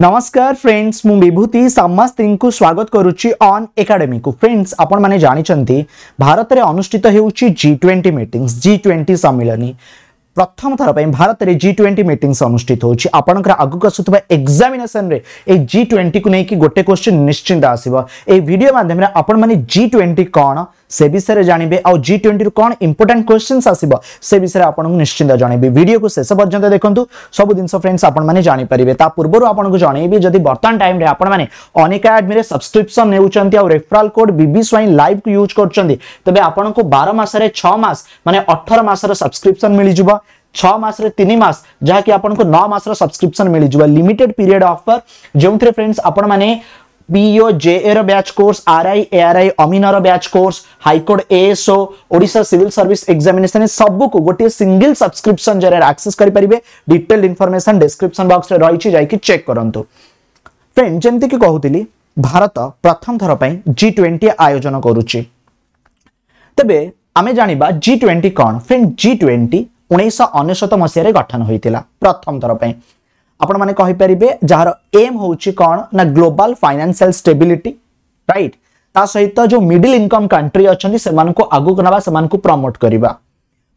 नमस्कार फ्रेंड्स मु विभूति समस्तଙ୍କୁ ସ୍ୱାଗତ କରୁଛି ଅନ୍ ଏକାଡେମୀକୁ ଫ୍ରେଣ୍ଡସ୍ ଆପଣମାନେ ଜାଣିଛନ୍ତି ଭାରତରେ ଅନୁଷ୍ଠିତ ହେଉଛି G twenty meetings G twenty ସମ୍ମିଳନୀ प्रथम थर पर भारत में जि ट्वेंटी मीट अनुषित होकर आगे आसुवा एक्जामेसन में जि ट्वेंटी को लेकिन गोटे क्वेश्चन निश्चिंत आसो मध्यम जि ट्वेंटी कौन से विषय में जानवे आ जि ट्वेंटी कौन इंपोर्टां क्वेश्चन आसो से विषय में आपको निश्चिंत जनइबी भिड को शेष पर्यटन देखते सब जिन फ्रेंड्स आपंपरेंगे पूर्व आपको जनइबी जब बर्तमान टाइम आपनेका एडमी में सब्सक्रिपन रेफराल कोड बी स्वई लाइव यूज करते तेज आपको बार मस मैंने अठर मसर सब्सक्रिपन मिल जाव ছଅ ମାସରେ ତିନି ମାସ ଯାହାକି ଆପଣଙ୍କୁ ନଅ ମାସର ସବସ୍କ୍ରିପସନ୍ ମିଳିଯିବ ଲିମିଟେଡ୍ ପିରିୟଡ୍ ଅଫର୍ ଯେଉଁଥିରେ ଫ୍ରେଣ୍ଡସ୍ ଆପଣମାନେ পিও জে এর ব্যাচ কোর্স আরআই এআরআই অমিনর batch course high court ASO Odisha civil service examination সবুকু গোটিয়ে সিঙ্গল সবসক্রিপশন জরিয়া আকসেস করে পারিবে ডিটেলড ইনফরমেশন ডেসক্রিপশন বক্সরে রয়েছে যাইকি চেক করন্তু ফ্রেন্ড যেমতি কি কহুতিলি ভারত প্রথম থর পাই জি টোয়েন্টি আয়োজন করুচি তবে আমি জানিবা জি টোয়েন্টি কোন ফ্রেন্ড জি টোয়েন্টি उन्नीसशत मसीह गठन होता प्रथम थर पर आपण जार एम हो कौन ना ग्लोबल फाइनेसियाल स्टेबिलिटी रईट ता सहित जो मिडिल इनकम कंट्री अच्छा से आगे ना से प्रमोट करवा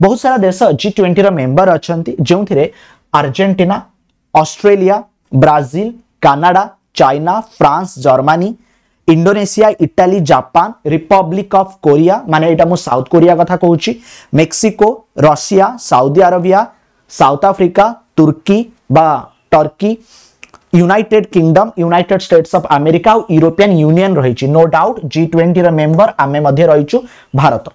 बहुत सारा देश जी ट्वेंटी मेम्बर अच्छा जो थे Argentina Australia Brazil Canada China France Germany Indonesia Italy Japan Republic of Korea মানে এটা মু সাউথ কোরিয়া কথা কହୁଛି Mexico Russia Saudi Arabia South Africa তুর্কি বা Turkey United Kingdom United States of America ଆଉ ୟୁରୋପିଆନ୍ ୟୁନିୟନ୍ ରହିଛି ନୋ ଡାଉଟ୍ ଜି ଟ୍ୱେଣ୍ଟିର ମେମ୍ବର ଆମେ ମଧ୍ୟ ରହିଛୁ ଭାରତ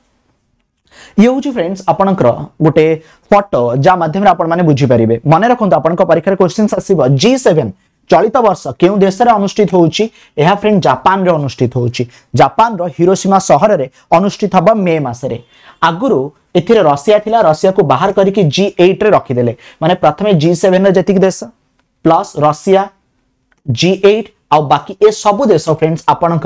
ଇଏ ହେଉଛି ଫ୍ରେଣ୍ଡସ୍ ଆପଣଙ୍କର ଗୋଟେ ଫଟୋ ଯାହା ମାଧ୍ୟମରେ ଆପଣମାନେ ବୁଝିପାରିବେ ମନେ ରଖନ୍ତୁ ଆପଣଙ୍କ ପରୀକ୍ଷାରେ କ୍ୱେଶ୍ଚିନ୍ସ ଆସିବ ଜି ସେଭେନ୍ চলিত বর্ষ কেউ দেশের অনুষ্ঠিত হচ্ছে এ ফ্রেন্ড জাপানে অনুষ্ঠিত হচ্ছে জাপানর হিরোসীমা সহরের অনুষ্ঠিত হব মে মাসে আগুর এতে রশিয়া লা রশিয়া কু বাহার করি জি এইট রে রখিদেলে মানে প্রথমে জি সেভেন যেত দেশ প্লস রশিয়া জি এইট আকি বাকি এ সবু দেশ ফ্রেন্ডস আপনার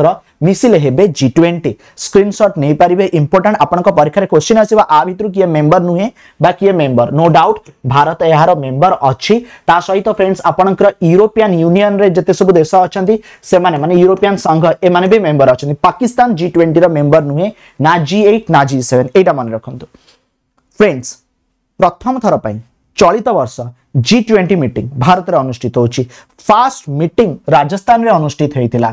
मिसिले हे जी ट्वेंटी स्क्रीनशट नहीं पारे इंपोर्टां आपण परीक्षा क्वेश्चन आसो आ भितर किए मेम्बर नुहे बा किए मेम्बर नो डाउट भारत यार मेम्बर अच्छी ता सहित फ्रेंड्स आपणकर यूरोपियान यूनियन रे जते सब देश अच्छा से माने यूरोपियान संघ एमाने भी मेम्बर अच्छा पाकिस्तान जी ट्वेंटी मेम्बर नुहे ना जी एट ना जी सेवेन यहाँ मन रखु फ्रेंड्स प्रथम थर पर চলিত বর্ষ জি টোয়েন্টি মিটিং ভারতের অনুষ্ঠিত হচ্ছে ফার্স্ট মিটিং রাজস্থানের অনুষ্ঠিত হয়েছিল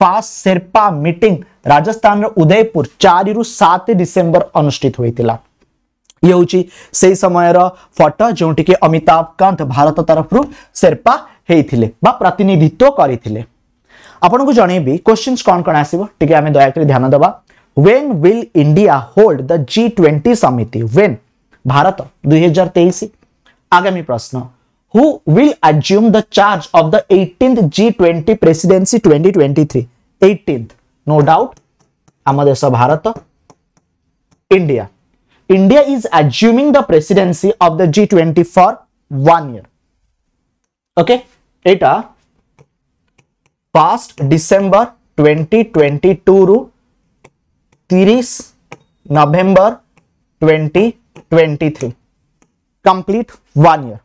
पास शेरपा मीटिंग राजस्थान उदयपुर चार सात डिसेंबर अनुषित होता ये हूँ समय फटो जो अमिताभ कांत भारत तरफ शेरपा होते प्रतिनिधित्व करते आपन को जनईबी क्वेश्चन कौन कौन आस दयाकर ध्यान दवा when will India hold the G twenty समिति व्वेन भारत दुई हजार तेईस आगामी प्रश्न who will assume the charge of the 18th G20 presidency 2023. 18th, no doubt, Amadesa Bharata, India. India is assuming the presidency of the G20 for one year. Okay, eta past December 2022 रू 30 November 2023 Complete one year.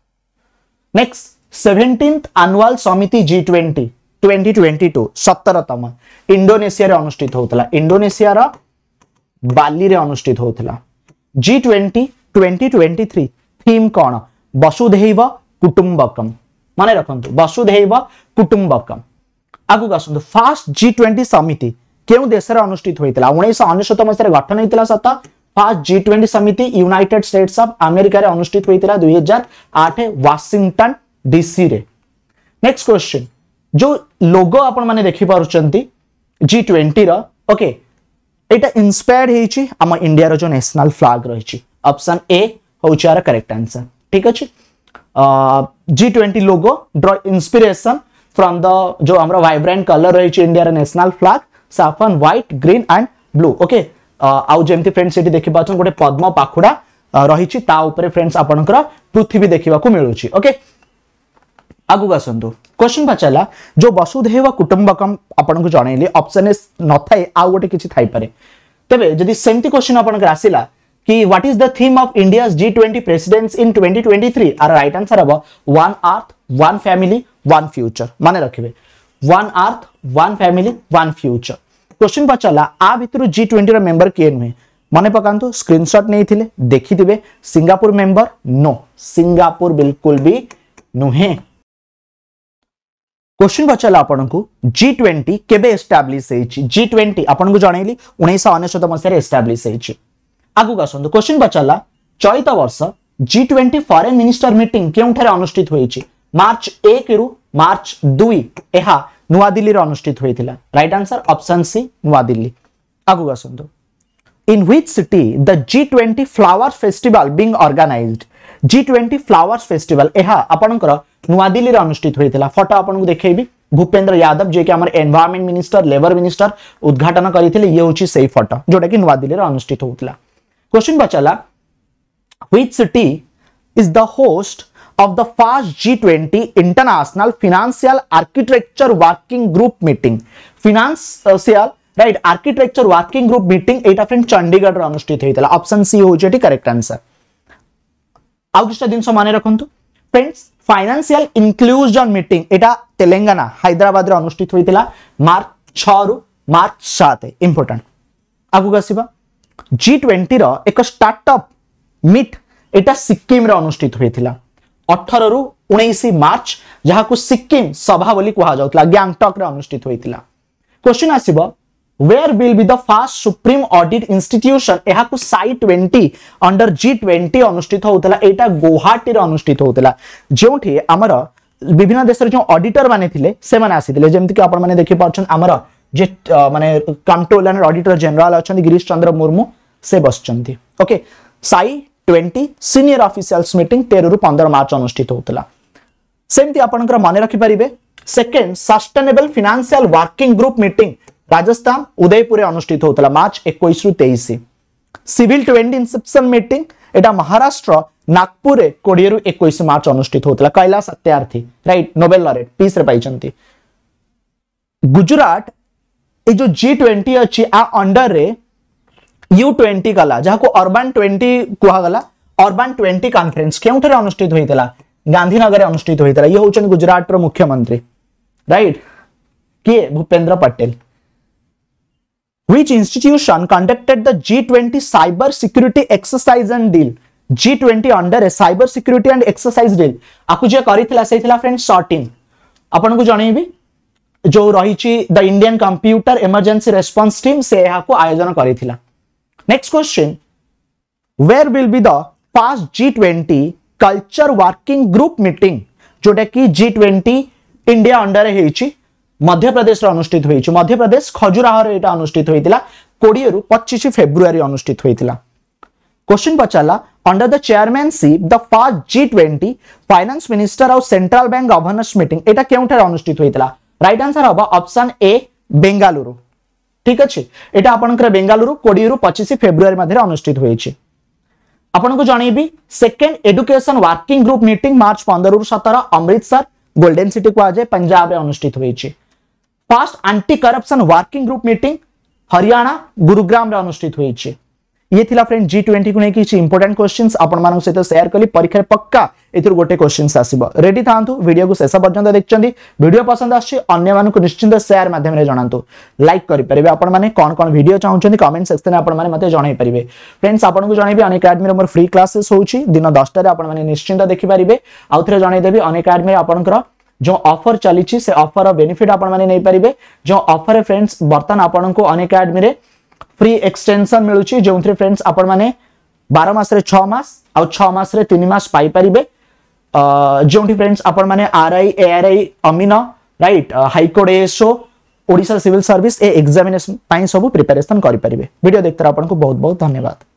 Next seventeen annual समिति G twenty twenty twenty two सतरतम Indonesia अनुषित होता Indonesia Bali रे अनुषित होता G twenty twenty twenty three theme कौन वसुधैव कुटुंबकम मन रखु वसुधैव कुटुंबकम आगे आसत फास्ट जी ट्वेंटी समिति क्यों देश अनुषित होता उन्नीस अनशत मसीह गठन होता सत ফার্স্ট জি টোয়েন্টি সমিতি ইউনাইটেড স্টেটস অফ আমেরিকার অনুষ্ঠিত হয়েছিল দুই হাজার আঠ ওয়াশিংটন ডিসি রে নেক্সট কোশ্চিন যে লোগো আপন মানে দেখিপারুচ্ছেন জি টোয়েন্টি ওকে এটা ইন্সপায়ার্ড হয়েছি আমার ইন্ডিয়ার যে ন্যাশনাল ফ্লাগ রয়েছে অপশন এ হচ্ছে আর করেক্ট আনসার ঠিক আছে G twenty logo draw inspiration from the जो हमारा वाइब्रेंट कलर रही India national flag saffron white green and blue okay ଆଉ ଯେମିତି ଫ୍ରେଣ୍ଡସ୍ ଏଠି ଦେଖିପାରୁଛନ୍ତି ଗୋଟେ ପଦ୍ମ ପାଖୁଡ଼ା ରହିଛି ତା ଉପରେ ଫ୍ରେଣ୍ଡସ୍ ଆପଣଙ୍କର ପୃଥିବୀ ଦେଖିବାକୁ ମିଳୁଛି ଓକେ ଆଗକୁ ଆସନ୍ତୁ କ୍ୱେଶ୍ଚନ୍ ପଚାରିଲା ଯୋଉ ବସୁଧୈବ କୁଟୁମ୍ବକମ୍ ଆପଣଙ୍କୁ ଜଣେଇଲି ଅପସନ୍ ଏ ନଥାଏ ଆଉ ଗୋଟେ କିଛି ଥାଇପାରେ ତେବେ ଯଦି ସେମିତି କ୍ୱେଶ୍ଚନ୍ ଆପଣଙ୍କର ଆସିଲା କି what is the theme of India's G twenty presidents in twenty twenty three ଆର ରାଇଟ୍ ଆନ୍ସର ହେବ one earth one family one future ମାନେ ରଖିବେ one earth one family one future question पचारा आ भितर जि ट्वेंटी मेम्बर किए नुहे मन पका स्क्रीनशट नहीं देखिथे सिंगापुर मेम्बर नो सिंगापुर बिल्कुल भी नुहे क्वेश्चन पचारा आपन को जी ट्वेंटी केब्लीश जि ट्वेंटी आपन को जनइली उन्नीस अनशत मसीह एस्टाब्लीश आगे आसतु क्वेश्चन पचारा चलित वर्ष जि ट्वेंटी फरेन मिनिस्टर मीट क्यों अनुषित हो मार्च एक रु मार्च दुई यह ନୂଆଦିଲ୍ଲୀରେ ଅନୁଷ୍ଠିତ ହୋଇଥିଲା right answer option C New Delhi ଆଗକୁ ଆସନ୍ତୁ in which city the G20 flower festival being organized G20 flowers festival ଏହା ଆପଣଙ୍କର ନୂଆଦିଲ୍ଲୀରେ ଅନୁଷ୍ଠିତ ହୋଇଥିଲା ଫଟୋ ଆପଣଙ୍କୁ ଦେଖେଇବି ଭୂପେନ୍ଦ୍ର ଯାଦବ ଯିଏକି ଆମର ଏନଭାରମେଣ୍ଟ ମିନିଷ୍ଟର ଲେବର ମିନିଷ୍ଟର ଉଦ୍ଘାଟନ କରିଥିଲେ ଇଏ ହେଉଛି ସେଇ ଫଟୋ ଯୋଉଟାକି ନୂଆଦିଲ୍ଲୀରେ ଅନୁଷ୍ଠିତ ହେଉଥିଲା କ୍ୱେଶ୍ଚିନ୍ ପଚାରିଲା which city is the host of the first G20 International Financial Architecture Working Group meeting. Financial right architecture working group meeting এইটা ফ্রেন্ড চণ্ডীগড়ে অনুষ্ঠিত হয়েছিল অপশন সি হচ্ছে এটি করেক্ট আনসার আউ কিছু জিনিস মনে রাখতু ফ্রেন্ডস ফাইনান্সিয়াল ইনক্লুজন মিটিং এটা তেলেঙ্গানা হাইদ্রাবাদে অনুষ্ঠিত হয়েছিল মার্চ ছু মার্চ সাত ইম্পর্টাট আগুক আসবা জি টোয়েন্টির এক স্টার্টঅপ মিট এটা সিকিমে অনুষ্ঠিত হয়েছিল ଅଠରରୁ ଉଣେଇଶ ମାର୍ଚ୍ଚ ଯାହାକୁ ସିକିମ୍ ସଭା ବୋଲି କୁହାଯାଉଥିଲା ଗ୍ୟାଙ୍ଗଟକ୍ରେ ଅନୁଷ୍ଠିତ ହୋଇଥିଲା କ୍ୱେଶ୍ଚିନ୍ ଆସିବ where will be the first supreme audit institution ଏହାକୁ ସାଇ 20 under G20 ଅନୁଷ୍ଠିତ ହେଉଥିଲା ଏଇଟା ଗୋହାଟିରେ ଅନୁଷ୍ଠିତ ହେଉଥିଲା ଯେଉଁଠି ଆମର ବିଭିନ୍ନ ଦେଶର ଯେଉଁ ଅଡିଟର ମାନେ ଥିଲେ ସେମାନେ ଆସିଥିଲେ ଯେମିତିକି ଆପଣମାନେ ଦେଖିପାରୁଛନ୍ତି ଆମର ଯେ ମାନେ କଣ୍ଟ୍ରୋଲ ଆଣ୍ଡ ଅଡିଟର ଜେନେରାଲ ଅଛନ୍ତି ଗିରିଶ ଚନ୍ଦ୍ର ମୁର୍ମୁ ସେ ବସିଛନ୍ତି ଓକେ ସାଇ ट्वेंटी सिनियर अफिसीआल्स मिटिंग तेरु पंद्रह मार्च अनुषित होता सेमती आप मन रखिपारे second sustainable financial working group meet Rajasthan Udaipur अनुषित होता मार्च एक तेईस सिविल ट्वेंटी इनसेपन मीट यहाँ महाराष्ट्र नागपुर कोड़े रु एक मार्च अनुषित होता Kailash Satyarthi right Nobel laureate peace Gujarat ये जो जी ट्वेंटी अच्छी आ अंडर रे ಯು ट्वेंटी ಗಲ जहाँ ଅର୍ବାନ୍ ଟ୍ୱେଣ୍ଟି କୁହାଗଲା ଅର୍ବାନ୍ ଟ୍ୱେଣ୍ଟି କନଫରେନ୍ସ କେଉଁଠାରେ ଅନୁଷ୍ଠିତ ହୋଇଥିଲା ଗାନ୍ଧୀନଗରରେ ଅନୁଷ୍ଠିତ ହୋଇଥିଲା ଇଏ ହେଉଛନ୍ତି ଗୁଜରାଟର ମୁଖ୍ୟମନ୍ତ୍ରୀ ରାଇଟ୍ କିଏ Bhupendra Patel which institution conducted the G20 cyber security exercise and deal G20 under a cyber security and exercise deal आपको जो करी थी लासे फ्रेंड सॉर्टिंग अपन को जाने भी जो रही the the Indian Computer Emergency Response Team से यहाँ को आयोजन करी थी ला Next question. Where will be the first G20 culture working group meeting যেটা কি জি টোয়েন্টি ইন্ডিয়া অন্ডারে হয়েছি মধ্যপ্রদেশে অনুষ্ঠিত হয়েছে মধ্যপ্রদেশ খজুরাহরে এটা অনুষ্ঠিত হয়েছিল কোড়িয়ে রু পঁচিশ ফেব্রুয়ারি অনুষ্ঠিত হয়েছিল কোশ্চিন পচারা under the chairmanship the first G twenty finance minister আউ সেন্ট্রাল ব্যাঙ্ক গভর্নর্স মিটিং এটা কেউঠার অনুষ্ঠিত হয়েছিল রাইট আনসার হব অপশন এ বেঙ্গালুরু ঠিক ଅଛି ଏଇଟା ଆପଣଙ୍କର ବେଙ୍ଗାଲୁରୁ କୋଡ଼ିଏରୁ ପଚିଶ ଫେବୃଆରୀ ମଧ୍ୟରେ ଅନୁଷ୍ଠିତ ହୋଇଛି ଆପଣଙ୍କୁ ଜଣେଇବି second education working group meeting ମାର୍ଚ୍ଚ ପନ୍ଦରରୁ ସତର ଅମୃତସର ଗୋଲ୍ଡେନ ସିଟି କୁହାଯାଏ ପଞ୍ଜାବରେ ଅନୁଷ୍ଠିତ ହୋଇଛି first anti corruption working group meeting Haryana গুরুগ্রামে অনুষ্ঠিত হয়েছে ये थिला फ्रेंड जी ट्वेंटी को लेकिन इंपोर्टां क्वेश्चन आपंप सहित सेयार कल परीक्षा पक्का एथर गोटे क्वेश्चन आसो रेडी था भिडियो को शेष पर्यटन देखते भिड पसंद आसान निश्चिंत सेयार मध्यम जनातु लाइक करेंगे आपने कौन कौन भिड चाहते कमेंट सेक्शन में मतलब जनई पारे फ्रेंड्स आपको जनईबे अन मोर फ्री क्लासेस हो दिन दसटे आपश्चिंत देखिपारे आउ थे जनईदेवि अन आप जो अफर चली अफर बेनिफिट आपने जो अफर फ्रेंड्स बर्तमान आपको अन ફ્રી એક્સટેન્શન મળુଛି ଯେଉଁଥିରେ ଫ୍ରେଣ୍ଡସ୍ ଆପଣମାନେ ବାର ମାସରେ ଛଅ ମାସ ଆଉ ଛଅ ମାସରେ ତିନି ମାସ ପାଇପାରିବେ ଯେଉଁଠି ଫ୍ରେଣ୍ଡସ୍ ଆପଣମାନେ ଆର୍ଆଇ ଏଆର୍ଆଇ ଅମିନ right high court ASO Odisha civil service ଏ ଏକ୍ଜାମିନେସନ୍ ପାଇଁ ସବୁ ପ୍ରିପାରେସନ୍ କରିପାରିବେ ଭିଡ଼ିଓ ଦେଖିଥିବାରୁ ଆପଣଙ୍କୁ ବହୁତ ବହୁତ ଧନ୍ୟବାଦ